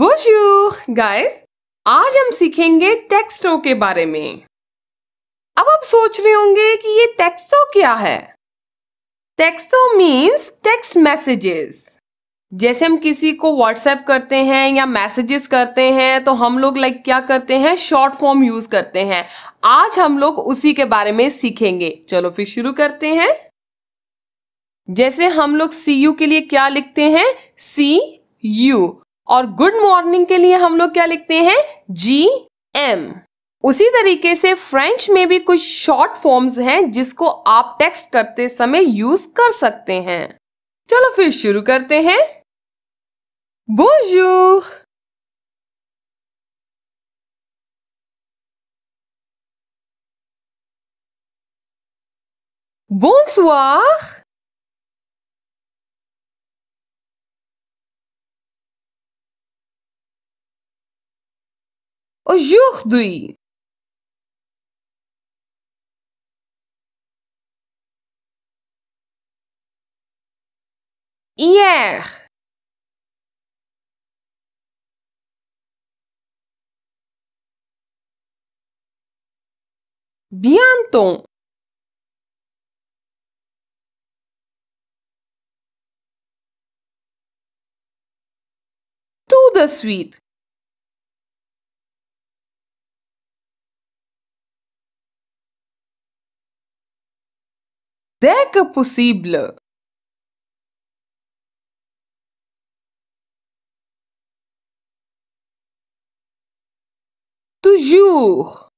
बुजूर गाइस आज हम सीखेंगे टेक्स्टो के बारे में अब आप सोच रहे होंगे कि ये टेक्स्टो क्या है टेक्स्टो मींस टेक्स्ट मैसेजेस जैसे हम किसी को व्हाट्सएप करते हैं या मैसेजेस करते हैं तो हम लोग लाइक क्या करते हैं शॉर्ट फॉर्म यूज करते हैं आज हम लोग उसी के बारे में सीखेंगे चलो फिर शुरू करते हैं जैसे हम लोग सी यू के लिए क्या लिखते हैं सी यू और गुड मॉर्निंग के लिए हम लोग क्या लिखते हैं जी एम उसी तरीके से फ्रेंच में भी कुछ शॉर्ट फॉर्म्स हैं जिसको आप टेक्स्ट करते समय यूज कर सकते हैं चलो फिर शुरू करते हैं Bonjour. बोसुआ aujourd'hui hier bientôt tout de suite dès que possible toujours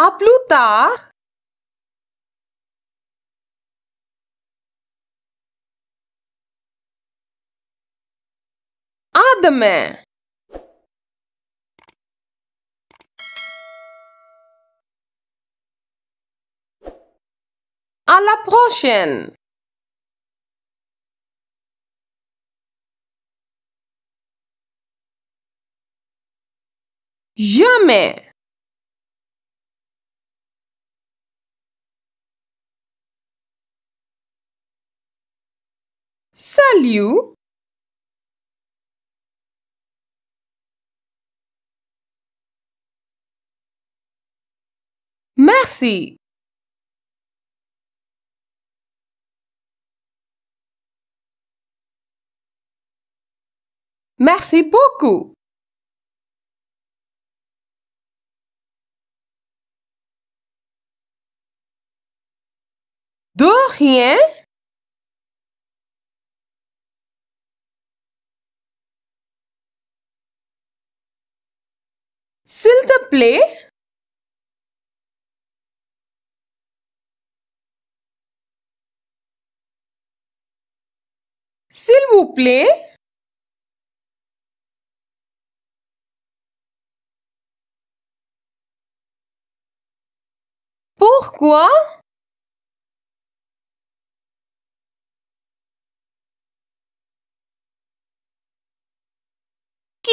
À plus tard. À demain. À la prochaine! Jamais. Salut. Merci. Merci beaucoup. De rien. S'il te plaît. S'il vous plaît. Quoi Qui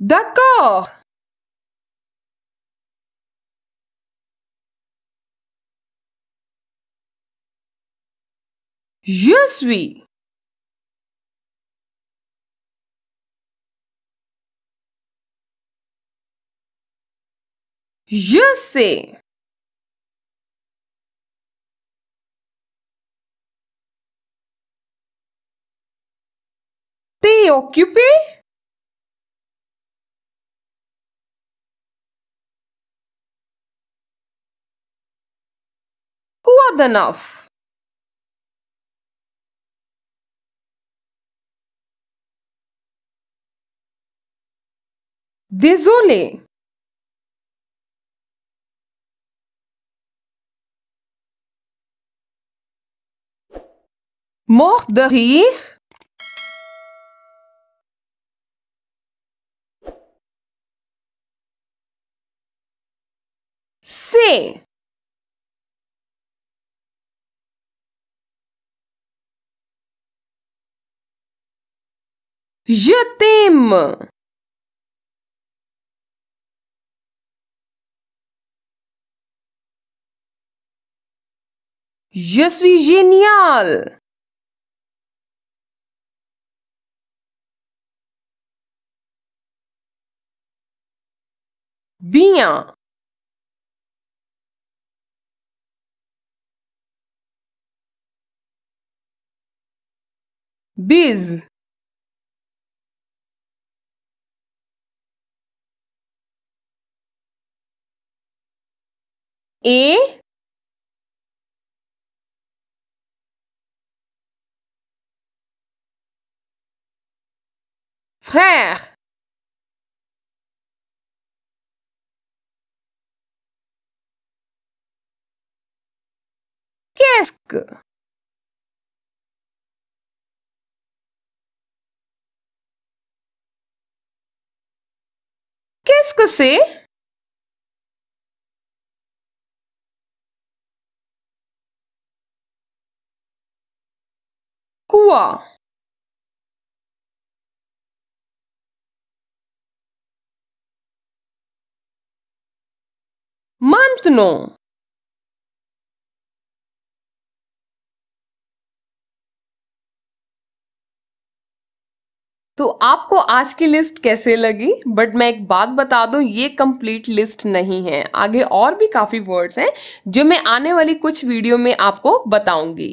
D'accord Je suis. je sais T'es occupé Quoi de neuf Désolé. Mort de rire. C. Je t'aime. Je suis génial. bien bise et frère desk किसको से कुआ month no तो आपको आज की लिस्ट कैसे लगी बट मैं एक बात बता दूं ये कंप्लीट लिस्ट नहीं है आगे और भी काफ़ी वर्ड्स हैं जो मैं आने वाली कुछ वीडियो में आपको बताऊंगी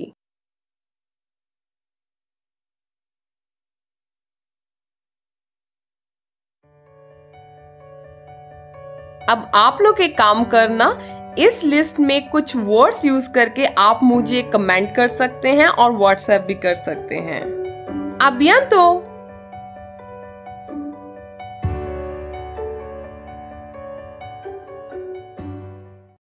अब आप लोग एक काम करना इस लिस्ट में कुछ वर्ड्स यूज करके आप मुझे कमेंट कर सकते हैं और व्हाट्सएप भी कर सकते हैं अभियंतो